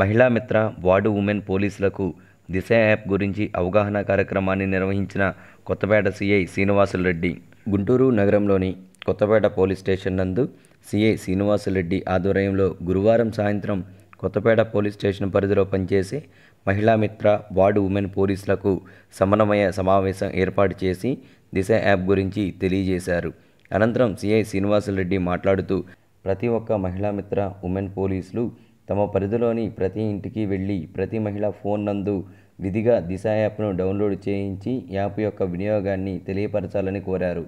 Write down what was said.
మహిళా మిత్ర ward women పోలీసులకు దిశ యాప్ గురించి అవగాహన కార్యక్రమాన్ని నిర్వహించిన కొత్తపేట సిఐ శ్రీనివాసులరెడ్డి గుంటూరు నగరంలోని కొత్తపేట పోలీస్ స్టేషన్ నందు సిఐ శ్రీనివాసులరెడ్డి ఆధ్వర్యంలో గురువారం సాయంత్రం కొత్తపేట పోలీస్ స్టేషన్ పరిధిలో పనిచేసే మహిళా మిత్ర వార్డు ఉమెన్ పోలీసులకు సమన్వయ సమావేశం ఏర్పాటు చేసి దిశ యాప్ గురించి తెలియజేశారు అనంతరం సిఐ శ్రీనివాసులరెడ్డి మాట్లాడుతూ ప్రతి ఒక్క మహిళా మిత్ర ఉమెన్ పోలీసులు తమ పరిధిలోని ప్రతి ఇంటికి వెళ్ళి ప్రతి మహిళ ఫోన్ నందు విధిగా దిశ యాప్ను డౌన్లోడ్ చేయించి యాప్ యొక్క వినియోగాన్ని తెలియపరచాలని కోరారు